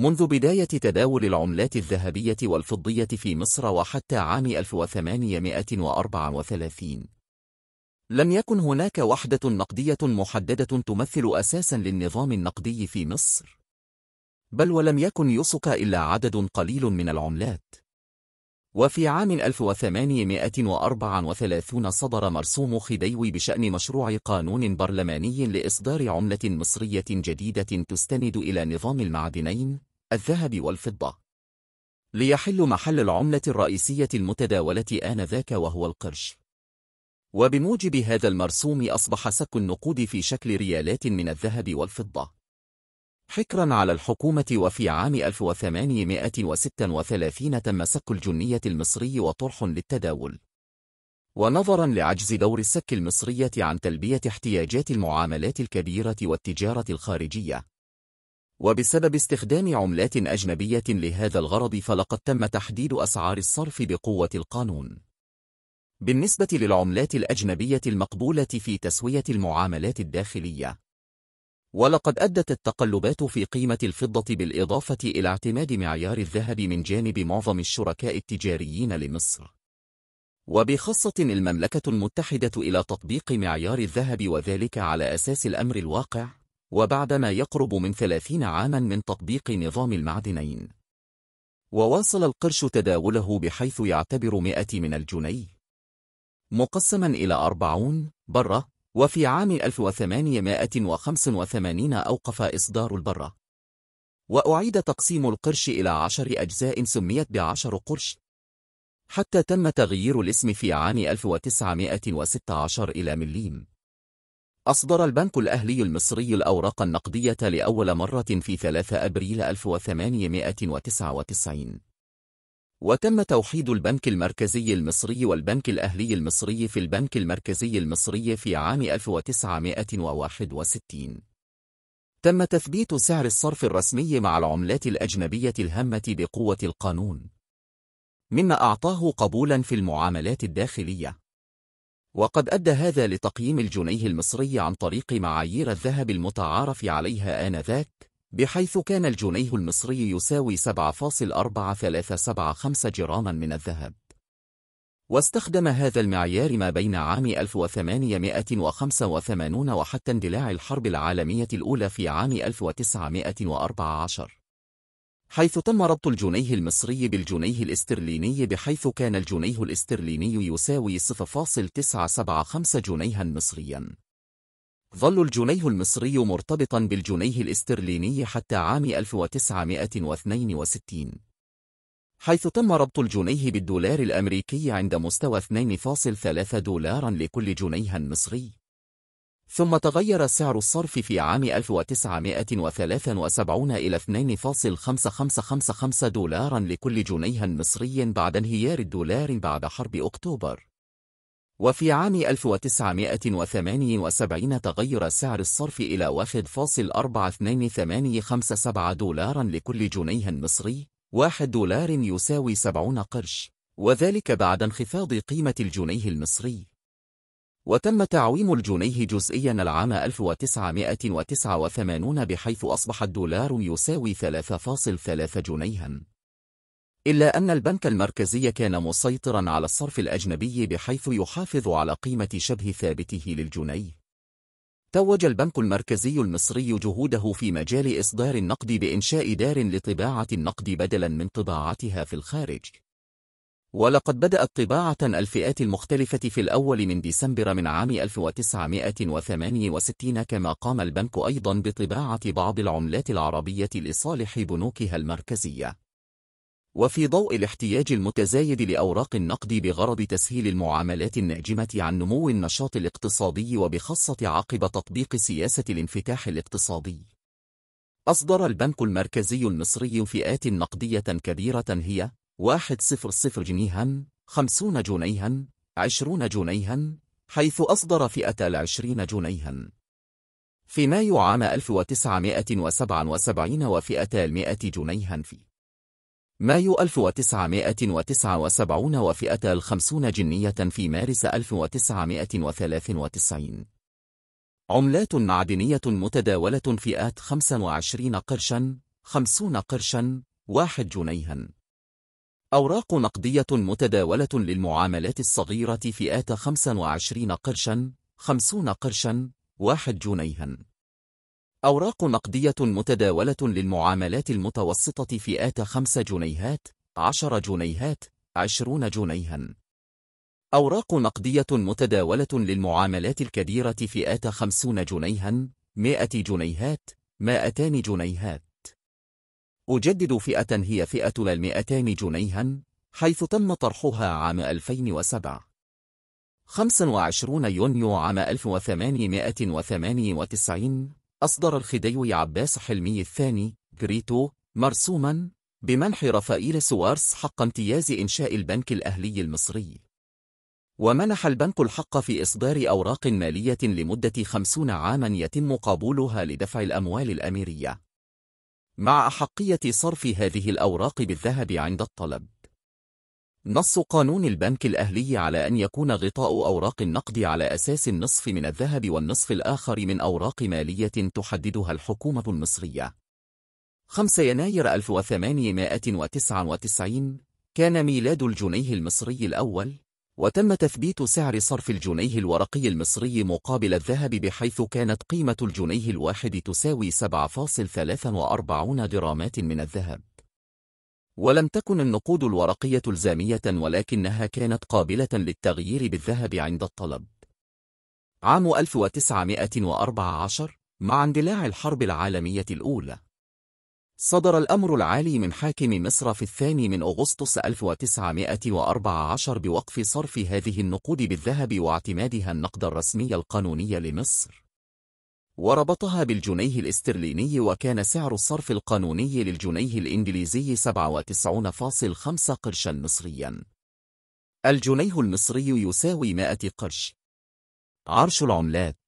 منذ بداية تداول العملات الذهبية والفضية في مصر وحتى عام 1834 لم يكن هناك وحدة نقدية محددة تمثل أساسا للنظام النقدي في مصر بل ولم يكن يسق إلا عدد قليل من العملات وفي عام 1834 صدر مرسوم خديوي بشأن مشروع قانون برلماني لإصدار عملة مصرية جديدة تستند إلى نظام المعدنين الذهب والفضة ليحل محل العملة الرئيسية المتداولة آنذاك وهو القرش وبموجب هذا المرسوم أصبح سك النقود في شكل ريالات من الذهب والفضة حكرا على الحكومة وفي عام 1836 تم سك الجنية المصري وطرح للتداول ونظرا لعجز دور السك المصرية عن تلبية احتياجات المعاملات الكبيرة والتجارة الخارجية وبسبب استخدام عملات أجنبية لهذا الغرض فلقد تم تحديد أسعار الصرف بقوة القانون بالنسبة للعملات الأجنبية المقبولة في تسوية المعاملات الداخلية ولقد أدت التقلبات في قيمة الفضة بالإضافة إلى اعتماد معيار الذهب من جانب معظم الشركاء التجاريين لمصر وبخاصة المملكة المتحدة إلى تطبيق معيار الذهب وذلك على أساس الأمر الواقع وبعدما يقرب من 30 عاما من تطبيق نظام المعدنين وواصل القرش تداوله بحيث يعتبر 100 من الجنيه مقسما إلى 40 برة وفي عام 1885 أوقف إصدار البرة وأعيد تقسيم القرش إلى عشر أجزاء سميت بعشر قرش حتى تم تغيير الاسم في عام 1916 إلى مليم أصدر البنك الأهلي المصري الأوراق النقدية لأول مرة في 3 أبريل 1899 وتم توحيد البنك المركزي المصري والبنك الأهلي المصري في البنك المركزي المصري في عام 1961 تم تثبيت سعر الصرف الرسمي مع العملات الأجنبية الهامة بقوة القانون مما أعطاه قبولا في المعاملات الداخلية وقد أدى هذا لتقييم الجنيه المصري عن طريق معايير الذهب المتعارف عليها آنذاك بحيث كان الجنيه المصري يساوي 7.4375 جراما من الذهب واستخدم هذا المعيار ما بين عام 1885 وحتى اندلاع الحرب العالمية الأولى في عام 1914 حيث تم ربط الجنيه المصري بالجنيه الاسترليني بحيث كان الجنيه الاسترليني يساوي 0.975 جنيها مصريا ظل الجنيه المصري مرتبطا بالجنيه الاسترليني حتى عام 1962 حيث تم ربط الجنيه بالدولار الأمريكي عند مستوى 2.3 دولارا لكل جنيه مصري ثم تغير سعر الصرف في عام 1973 إلى 2.5555 دولارا لكل جنيه مصري بعد انهيار الدولار بعد حرب أكتوبر وفي عام 1978 تغير سعر الصرف إلى 1.42857 دولارا لكل جنيه مصري 1 دولار يساوي 70 قرش وذلك بعد انخفاض قيمة الجنيه المصري وتم تعويم الجنيه جزئيا العام 1989 بحيث أصبح الدولار يساوي 3.3 جنيها إلا أن البنك المركزي كان مسيطرا على الصرف الأجنبي بحيث يحافظ على قيمة شبه ثابته للجنيه توج البنك المركزي المصري جهوده في مجال إصدار النقد بإنشاء دار لطباعة النقد بدلا من طباعتها في الخارج ولقد بدأت طباعة الفئات المختلفة في الأول من ديسمبر من عام 1968 كما قام البنك أيضا بطباعة بعض العملات العربية لصالح بنوكها المركزية وفي ضوء الاحتياج المتزايد لأوراق النقد بغرض تسهيل المعاملات الناجمة عن نمو النشاط الاقتصادي وبخاصة عقب تطبيق سياسة الانفتاح الاقتصادي أصدر البنك المركزي المصري فئات نقدية كبيرة هي واحد صفر صفر جنيها خمسون جنيها عشرون جنيها حيث أصدر فئة العشرين جنيها في مايو عام 1977 وفئة المائة جنيها في مايو 1979 وفئة الخمسون جنية في مارس 1993 عملات معدنية متداولة فئات 25 قرشا 50 قرشا 1 جنيها أوراق نقدية متداولة للمعاملات الصغيرة فئات 25 قرشا 50 قرشا 1 جنيها أوراق نقدية متداولة للمعاملات المتوسطة فئات 5 جنيهات 10 جنيهات 20 جنيها أوراق نقدية متداولة للمعاملات الكبيرة فئات 50 جنيها 100 جنيهات 200 جنيهات أجدد فئة هي فئة للمئتان جنيها حيث تم طرحها عام 2007 25 يونيو عام 1898 أصدر الخديوي عباس حلمي الثاني جريتو مرسوما بمنح رفائيل سوارس حق امتياز إنشاء البنك الأهلي المصري ومنح البنك الحق في إصدار أوراق مالية لمدة خمسون عاما يتم قبولها لدفع الأموال الأميرية مع أحقية صرف هذه الأوراق بالذهب عند الطلب. نص قانون البنك الأهلي على أن يكون غطاء أوراق النقد على أساس النصف من الذهب والنصف الآخر من أوراق مالية تحددها الحكومة المصرية. 5 يناير 1899 كان ميلاد الجنيه المصري الأول وتم تثبيت سعر صرف الجنيه الورقي المصري مقابل الذهب بحيث كانت قيمة الجنيه الواحد تساوي 7.43 درامات من الذهب ولم تكن النقود الورقية الزامية ولكنها كانت قابلة للتغيير بالذهب عند الطلب عام 1914 مع اندلاع الحرب العالمية الأولى صدر الأمر العالي من حاكم مصر في الثاني من أغسطس 1914 بوقف صرف هذه النقود بالذهب واعتمادها النقد الرسمي القانوني لمصر وربطها بالجنيه الاسترليني وكان سعر الصرف القانوني للجنيه الإنجليزي 97.5 قرشا مصريا الجنيه المصري يساوي 100 قرش عرش العملات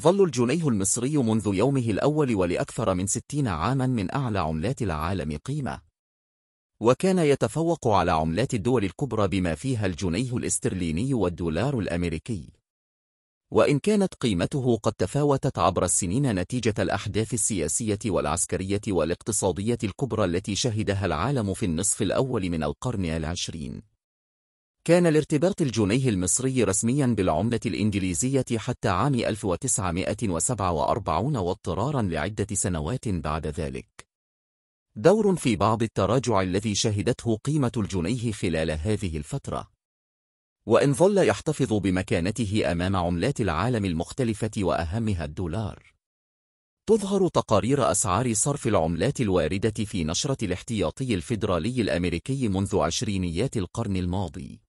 ظل الجنيه المصري منذ يومه الأول ولأكثر من ستين عاما من أعلى عملات العالم قيمة وكان يتفوق على عملات الدول الكبرى بما فيها الجنيه الاسترليني والدولار الأمريكي وإن كانت قيمته قد تفاوتت عبر السنين نتيجة الأحداث السياسية والعسكرية والاقتصادية الكبرى التي شهدها العالم في النصف الأول من القرن العشرين كان الارتباط الجنيه المصري رسميا بالعملة الإنجليزية حتى عام 1947 واضطرارا لعدة سنوات بعد ذلك دور في بعض التراجع الذي شهدته قيمة الجنيه خلال هذه الفترة وإن ظل يحتفظ بمكانته أمام عملات العالم المختلفة وأهمها الدولار تظهر تقارير أسعار صرف العملات الواردة في نشرة الاحتياطي الفيدرالي الأمريكي منذ عشرينيات القرن الماضي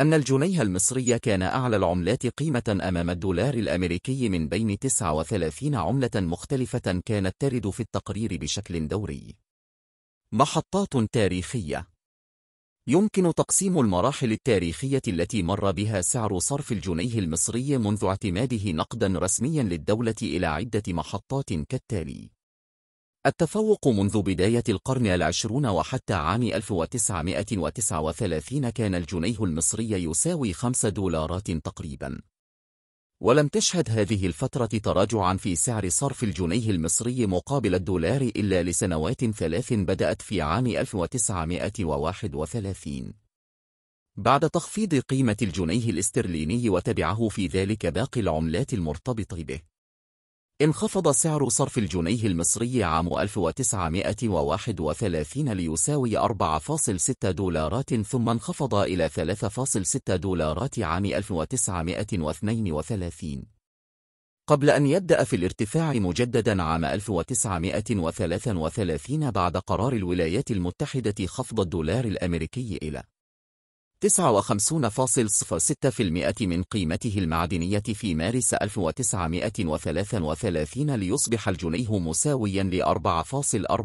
أن الجنيه المصري كان أعلى العملات قيمة أمام الدولار الأمريكي من بين 39 عملة مختلفة كانت ترد في التقرير بشكل دوري. محطات تاريخية يمكن تقسيم المراحل التاريخية التي مر بها سعر صرف الجنيه المصري منذ اعتماده نقدا رسميا للدولة إلى عدة محطات كالتالي التفوق منذ بداية القرن العشرون وحتى عام 1939 كان الجنيه المصري يساوي 5 دولارات تقريبا ولم تشهد هذه الفترة تراجعا في سعر صرف الجنيه المصري مقابل الدولار إلا لسنوات ثلاث بدأت في عام 1931 بعد تخفيض قيمة الجنيه الاسترليني وتبعه في ذلك باقي العملات المرتبط به انخفض سعر صرف الجنيه المصري عام 1931 ليساوي 4.6 دولارات ثم انخفض إلى 3.6 دولارات عام 1932 قبل أن يبدأ في الارتفاع مجددا عام 1933 بعد قرار الولايات المتحدة خفض الدولار الأمريكي إلى 59.06% من قيمته المعدنية في مارس 1933 ليصبح الجنيه مساويا ل 4.34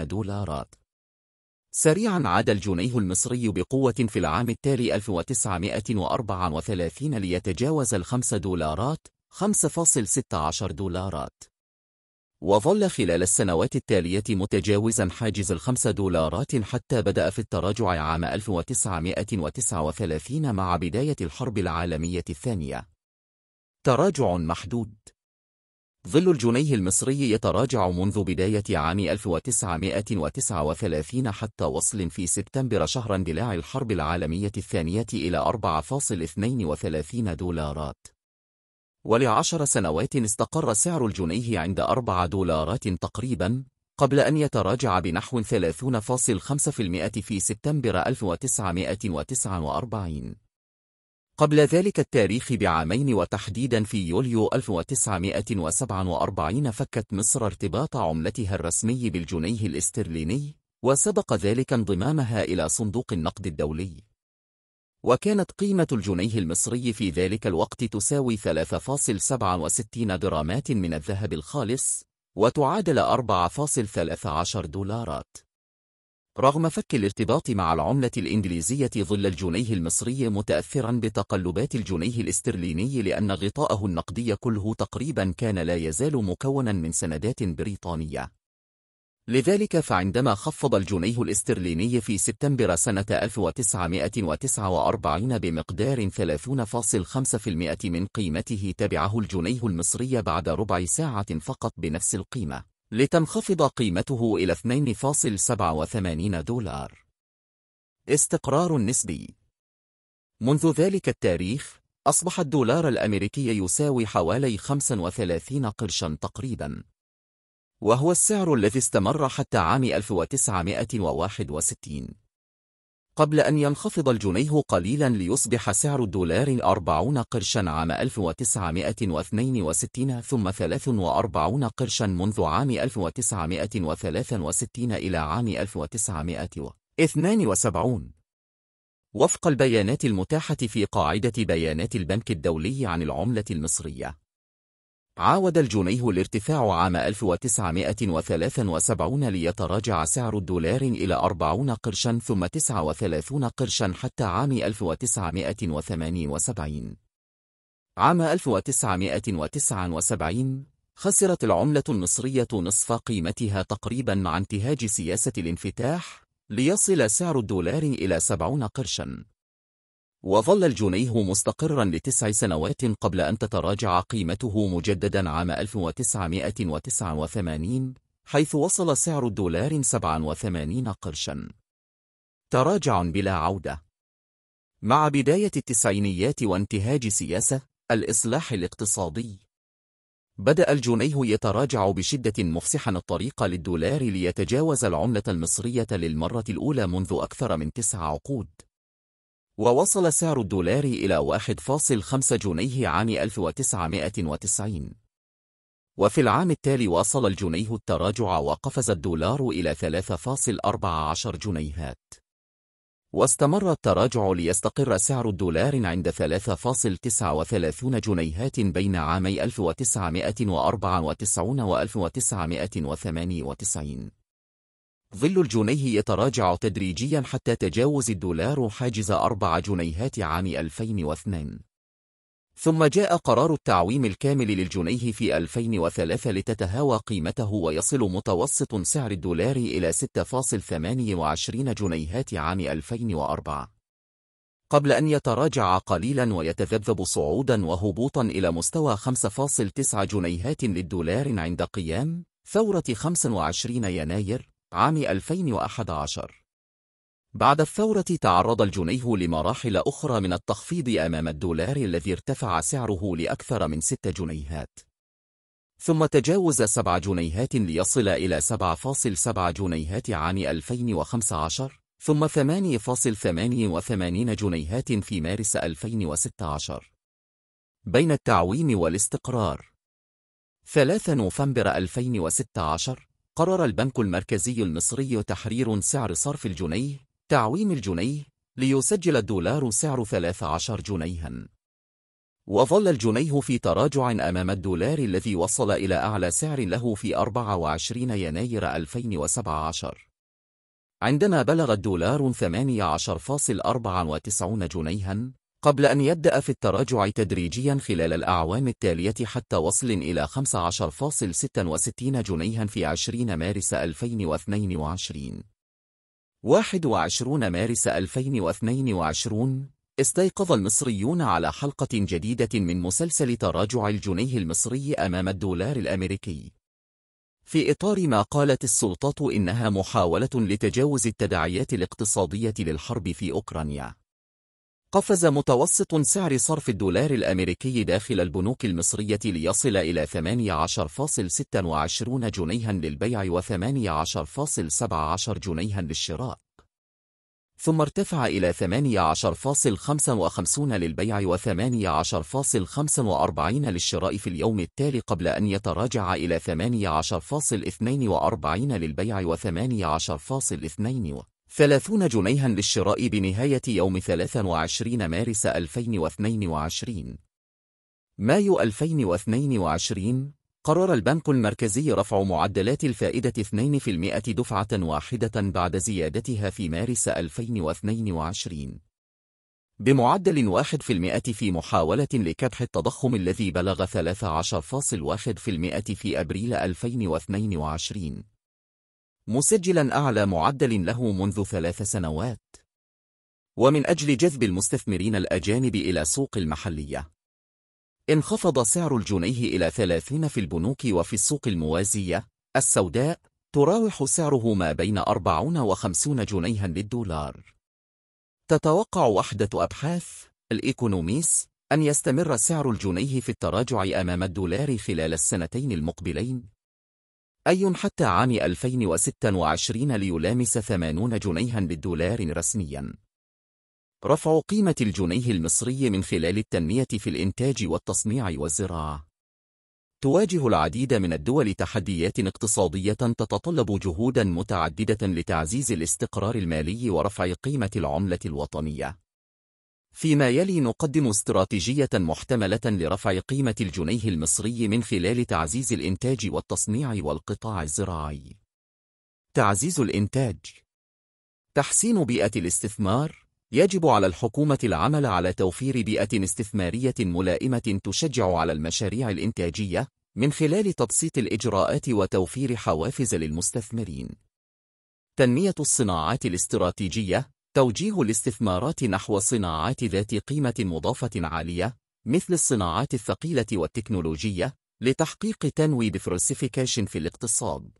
دولارات. سريعا عاد الجنيه المصري بقوة في العام التالي 1934 ليتجاوز الخمس دولارات 5.16 دولارات. وظل خلال السنوات التالية متجاوزا حاجز الخمس دولارات حتى بدأ في التراجع عام 1939 مع بداية الحرب العالمية الثانية تراجع محدود ظل الجنيه المصري يتراجع منذ بداية عام 1939 حتى وصل في سبتمبر شهر اندلاع الحرب العالمية الثانية إلى 4.32 دولارات ولعشر سنوات استقر سعر الجنيه عند 4 دولارات تقريبا قبل أن يتراجع بنحو 30.5% في سبتمبر 1949 قبل ذلك التاريخ بعامين وتحديدا في يوليو 1947 فكت مصر ارتباط عملتها الرسمي بالجنيه الاسترليني وسبق ذلك انضمامها إلى صندوق النقد الدولي وكانت قيمة الجنيه المصري في ذلك الوقت تساوي 3.67 درامات من الذهب الخالص وتعادل 4.13 دولارات رغم فك الارتباط مع العملة الإنجليزية ظل الجنيه المصري متأثرا بتقلبات الجنيه الاسترليني لأن غطاءه النقدي كله تقريبا كان لا يزال مكونا من سندات بريطانية لذلك فعندما خفض الجنيه الاسترليني في سبتمبر سنة 1949 بمقدار 30.5% من قيمته تبعه الجنيه المصري بعد ربع ساعة فقط بنفس القيمة لتنخفض قيمته إلى 2.87 دولار استقرار نسبي منذ ذلك التاريخ أصبح الدولار الأمريكي يساوي حوالي 35 قرشا تقريبا وهو السعر الذي استمر حتى عام 1961 قبل أن ينخفض الجنيه قليلا ليصبح سعر الدولار 40 قرشا عام 1962 ثم 43 قرشا منذ عام 1963 إلى عام 1972 وفق البيانات المتاحة في قاعدة بيانات البنك الدولي عن العملة المصرية عاود الجنيه الارتفاع عام 1973 ليتراجع سعر الدولار إلى 40 قرشا ثم 39 قرشا حتى عام 1978 عام 1979 خسرت العملة المصرية نصف قيمتها تقريبا مع انتهاج سياسة الانفتاح ليصل سعر الدولار إلى 70 قرشا وظل الجنيه مستقرا لتسع سنوات قبل أن تتراجع قيمته مجددا عام 1989 حيث وصل سعر الدولار 87 قرشا تراجع بلا عودة مع بداية التسعينيات وانتهاج سياسة الإصلاح الاقتصادي بدأ الجنيه يتراجع بشدة مفسحا الطريق للدولار ليتجاوز العملة المصرية للمرة الأولى منذ أكثر من تسع عقود ووصل سعر الدولار إلى 1.5 جنيه عام 1990 وفي العام التالي واصل الجنيه التراجع وقفز الدولار إلى 3.14 جنيهات واستمر التراجع ليستقر سعر الدولار عند 3.39 جنيهات بين عامي 1994 و 1998 ظل الجنيه يتراجع تدريجيا حتى تجاوز الدولار حاجز 4 جنيهات عام 2002 ثم جاء قرار التعويم الكامل للجنيه في 2003 لتتهاوى قيمته ويصل متوسط سعر الدولار إلى 6.28 جنيهات عام 2004 قبل أن يتراجع قليلا ويتذبذب صعودا وهبوطا إلى مستوى 5.9 جنيهات للدولار عند قيام ثورة 25 يناير عام 2011 بعد الثورة تعرض الجنيه لمراحل أخرى من التخفيض أمام الدولار الذي ارتفع سعره لأكثر من 6 جنيهات ثم تجاوز 7 جنيهات ليصل إلى 7.7 جنيهات عام 2015 ثم 8.88 جنيهات في مارس 2016 بين التعويم والاستقرار 3 نوفمبر 2016 قرر البنك المركزي المصري تحرير سعر صرف الجنيه تعويم الجنيه ليسجل الدولار سعر 13 جنيها وظل الجنيه في تراجع أمام الدولار الذي وصل إلى أعلى سعر له في 24 يناير 2017 عندما بلغ الدولار 18.94 جنيها قبل أن يبدأ في التراجع تدريجيا خلال الأعوام التالية حتى وصل إلى 15.66 جنيها في 20 مارس 2022 21 مارس 2022 استيقظ المصريون على حلقة جديدة من مسلسل تراجع الجنيه المصري أمام الدولار الأمريكي في إطار ما قالت السلطات إنها محاولة لتجاوز التداعيات الاقتصادية للحرب في أوكرانيا قفز متوسط سعر صرف الدولار الأمريكي داخل البنوك المصرية ليصل إلى 18.26 جنيها للبيع و18.17 جنيها للشراء ثم ارتفع إلى 18.55 للبيع و18.45 للشراء في اليوم التالي قبل أن يتراجع إلى 18.42 للبيع و18.2 30 جنيها للشراء بنهاية يوم 23 مارس 2022 مايو 2022 قرر البنك المركزي رفع معدلات الفائدة 2% دفعة واحدة بعد زيادتها في مارس 2022 بمعدل 1% في محاولة لكبح التضخم الذي بلغ 13.1% في أبريل 2022 مسجلا أعلى معدل له منذ ثلاث سنوات ومن أجل جذب المستثمرين الأجانب إلى سوق المحلية انخفض سعر الجنيه إلى 30 في البنوك وفي السوق الموازية السوداء تراوح سعره ما بين 40 و 50 جنيها للدولار تتوقع وحدة أبحاث الإيكونوميس أن يستمر سعر الجنيه في التراجع أمام الدولار خلال السنتين المقبلين أي حتى عام 2026 ليلامس 80 جنيها بالدولار رسمياً. رفع قيمة الجنيه المصري من خلال التنمية في الإنتاج والتصنيع والزراعة تواجه العديد من الدول تحديات اقتصادية تتطلب جهوداً متعددة لتعزيز الاستقرار المالي ورفع قيمة العملة الوطنية فيما يلي نقدم استراتيجية محتملة لرفع قيمة الجنيه المصري من خلال تعزيز الإنتاج والتصنيع والقطاع الزراعي. تعزيز الإنتاج تحسين بيئة الاستثمار يجب على الحكومة العمل على توفير بيئة استثمارية ملائمة تشجع على المشاريع الإنتاجية من خلال تبسيط الإجراءات وتوفير حوافز للمستثمرين. تنمية الصناعات الاستراتيجية توجيه الاستثمارات نحو صناعات ذات قيمة مضافة عالية مثل الصناعات الثقيلة والتكنولوجية لتحقيق تنوي ديفرسيفيكيشن في الاقتصاد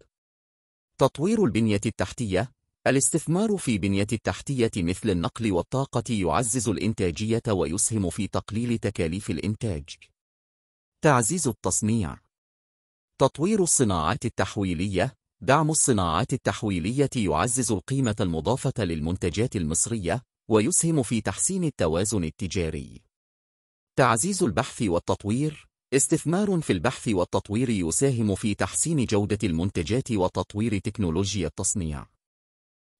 تطوير البنية التحتية الاستثمار في بنية التحتية مثل النقل والطاقة يعزز الإنتاجية ويسهم في تقليل تكاليف الإنتاج تعزيز التصنيع تطوير الصناعات التحويلية دعم الصناعات التحويلية يعزز القيمة المضافة للمنتجات المصرية ويسهم في تحسين التوازن التجاري. تعزيز البحث والتطوير استثمار في البحث والتطوير يساهم في تحسين جودة المنتجات وتطوير تكنولوجيا التصنيع.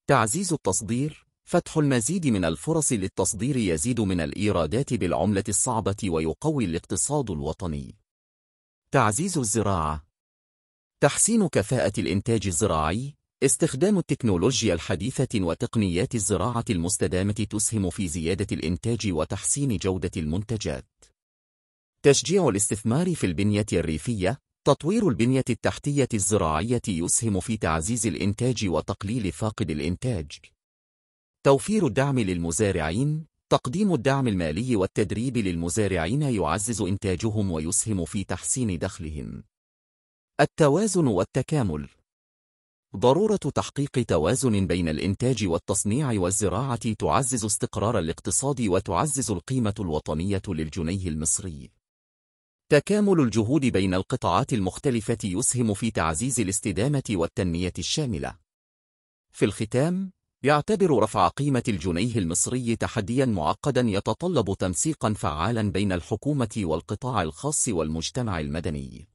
تعزيز التصدير فتح المزيد من الفرص للتصدير يزيد من الإيرادات بالعملة الصعبة ويقوي الاقتصاد الوطني. تعزيز الزراعة تحسين كفاءة الإنتاج الزراعي استخدام التكنولوجيا الحديثة وتقنيات الزراعة المستدامة تسهم في زيادة الإنتاج وتحسين جودة المنتجات. تشجيع الاستثمار في البنية الريفية تطوير البنية التحتية الزراعية يسهم في تعزيز الإنتاج وتقليل فاقد الإنتاج. توفير الدعم للمزارعين تقديم الدعم المالي والتدريب للمزارعين يعزز إنتاجهم ويسهم في تحسين دخلهم. التوازن والتكامل ضرورة تحقيق توازن بين الإنتاج والتصنيع والزراعة تعزز استقرار الاقتصاد وتعزز القيمة الوطنية للجنيه المصري. تكامل الجهود بين القطاعات المختلفة يسهم في تعزيز الاستدامة والتنمية الشاملة. في الختام، يعتبر رفع قيمة الجنيه المصري تحدياً معقداً يتطلب تنسيقاً فعالاً بين الحكومة والقطاع الخاص والمجتمع المدني.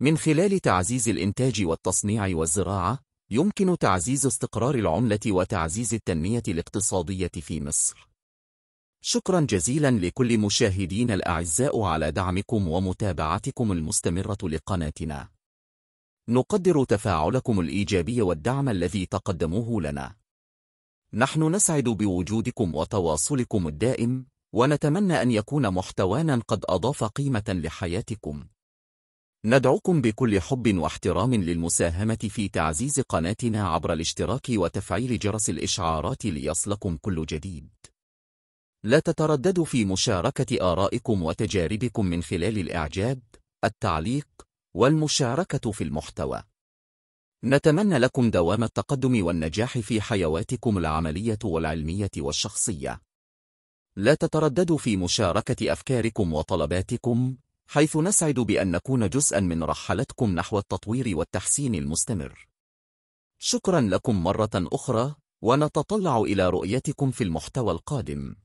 من خلال تعزيز الإنتاج والتصنيع والزراعة، يمكن تعزيز استقرار العملة وتعزيز التنمية الاقتصادية في مصر. شكرا جزيلا لكل مشاهدين الأعزاء على دعمكم ومتابعتكم المستمرة لقناتنا. نقدر تفاعلكم الإيجابي والدعم الذي تقدموه لنا. نحن نسعد بوجودكم وتواصلكم الدائم، ونتمنى أن يكون محتوانا قد أضاف قيمة لحياتكم. ندعوكم بكل حب واحترام للمساهمة في تعزيز قناتنا عبر الاشتراك وتفعيل جرس الإشعارات ليصلكم كل جديد. لا تترددوا في مشاركة آرائكم وتجاربكم من خلال الإعجاب، التعليق، والمشاركة في المحتوى. نتمنى لكم دوام التقدم والنجاح في حيواتكم العملية والعلمية والشخصية. لا تترددوا في مشاركة أفكاركم وطلباتكم حيث نسعد بأن نكون جزءا من رحلتكم نحو التطوير والتحسين المستمر. شكرا لكم مرة أخرى ونتطلع إلى رؤيتكم في المحتوى القادم